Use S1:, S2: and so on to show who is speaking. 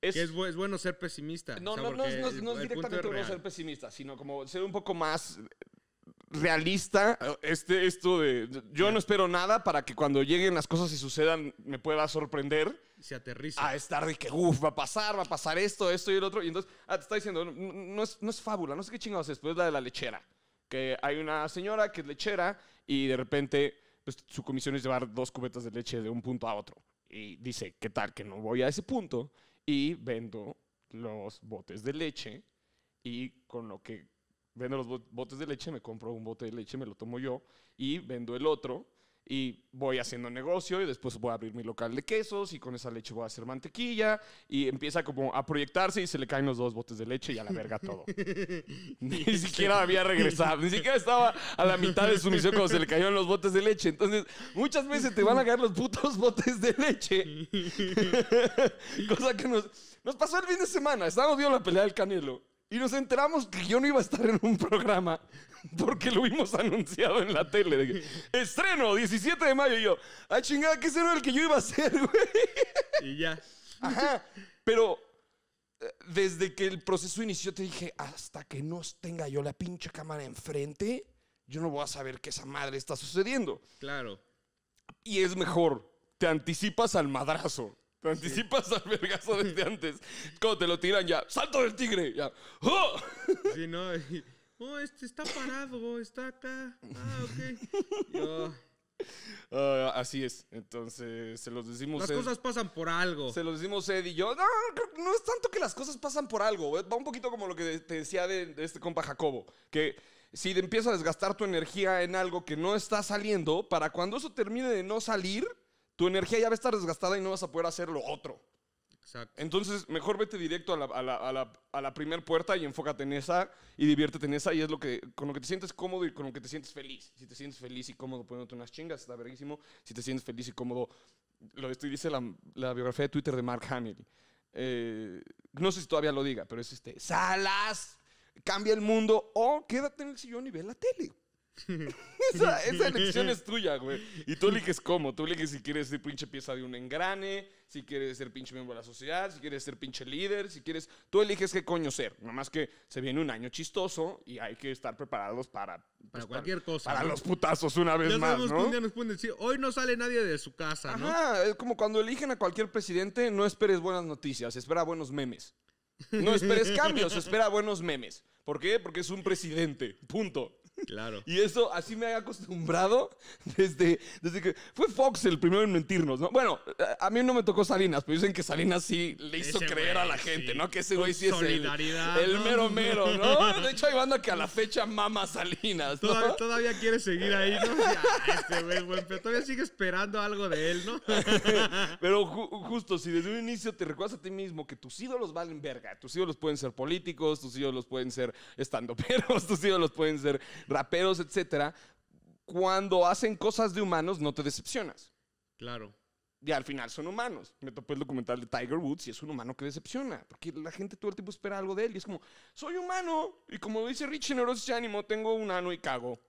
S1: Es, es, bueno ser pesimista. No, no, no, no, no es directamente bueno ser pesimista, sino como ser un poco más realista este, esto de yo no espero nada para que cuando lleguen las cosas y sucedan me pueda sorprender. Se aterriza. A estar de que, uff, va a pasar, va a pasar esto, esto y el otro. Y entonces, ah, te está diciendo, no, es, no es fábula, no sé qué chingados es, pero es la de la lechera. Que hay una señora que es lechera y de repente pues, su comisión es llevar dos cubetas de leche de un punto a otro. Y dice, ¿qué tal? Que no voy a ese punto y vendo los botes de leche y con lo que vendo los botes de leche me compro un bote de leche, me lo tomo yo y vendo el otro y voy haciendo negocio y después voy a abrir mi local de quesos y con esa leche voy a hacer mantequilla y empieza como a proyectarse y se le caen los dos botes de leche y a la verga todo. ni siquiera había regresado, ni siquiera estaba a la mitad de su misión cuando se le cayeron los botes de leche. Entonces, muchas veces te van a caer los putos botes de leche. Cosa que nos, nos pasó el fin de semana. Estábamos viendo la pelea del Canelo. Y nos enteramos que yo no iba a estar en un programa porque lo vimos anunciado en la tele. De Estreno, 17 de mayo. Y yo, ah, chingada, ¿qué será el que yo iba a hacer, güey. Y ya. Ajá. Pero eh, desde que el proceso inició, te dije, hasta que no tenga yo la pinche cámara enfrente, yo no voy a saber qué esa madre está sucediendo. Claro. Y es mejor, te anticipas al madrazo. Te anticipas al vergazo desde este antes. Cuando te lo tiran ya, ¡salto del tigre! Ya. ¡Oh! Sí, no. oh, este está parado, está acá. Ah, ok. Ah, así es. Entonces, se los decimos. Las cosas pasan por algo. Se los decimos Ed y yo. No, no es tanto que las cosas pasan por algo. Va un poquito como lo que te decía de, este compa Jacobo. Que si empiezas a desgastar tu energía en algo que no está saliendo, para cuando eso termine de no salir, tu energía ya va a estar desgastada y no vas a poder hacer lo otro. Exacto. Entonces, mejor vete directo a la, a primera puerta y enfócate en esa y diviértete en esa y es lo que, con lo que te sientes cómodo y con lo que te sientes feliz. Si te sientes feliz y cómodo poniéndote unas chingas, está verguísimo. Si te sientes feliz y cómodo, lo estoy dice la, biografía de Twitter de Mark Hamill. Eh, no sé si todavía lo diga, pero es este, salas, cambia el mundo o quédate en el sillón y ve la tele. esa, elección es tuya, güey. Y tú eliges cómo. Tú eliges si quieres ser pinche pieza de un engrane, si quieres ser pinche miembro de la sociedad, si quieres ser pinche líder, si quieres. Tú eliges qué coño ser. Nada más que se viene un año chistoso y hay que estar preparados para. Pues, para cualquier cosa. Para los putazos una vez más. ¿no? hoy no sale nadie de su casa, Ajá, ¿no? es como cuando eligen a cualquier presidente, no esperes buenas noticias, espera buenos memes. No esperes cambios, espera buenos memes. ¿Por qué? Porque es un presidente. Punto. Claro. Y eso así me ha acostumbrado desde, desde que fue Fox el primero en mentirnos, ¿no? Bueno, a mí no me tocó Salinas, pero dicen que Salinas sí le hizo creer a la gente, ¿no? Que ese güey sí es el, el mero mero, ¿no? De hecho, hay banda que a la fecha mama Salinas. Todavía, quiere seguir ahí, ¿no? este güey, pero todavía sigue esperando algo de él, ¿no? pero justo, si desde un inicio te recuerdas a ti mismo que tus ídolos valen verga, tus ídolos pueden ser políticos, tus ídolos pueden ser estando tus ídolos pueden ser raperos, etcétera, cuando hacen cosas de humanos no te decepcionas. Claro. Y al final son humanos. Me topé el documental de Tiger Woods y es un humano que decepciona. Porque la gente todo el tiempo espera algo de él y es como, soy humano. Y como dice Richie Neurosis Ánimo, tengo un ano y cago.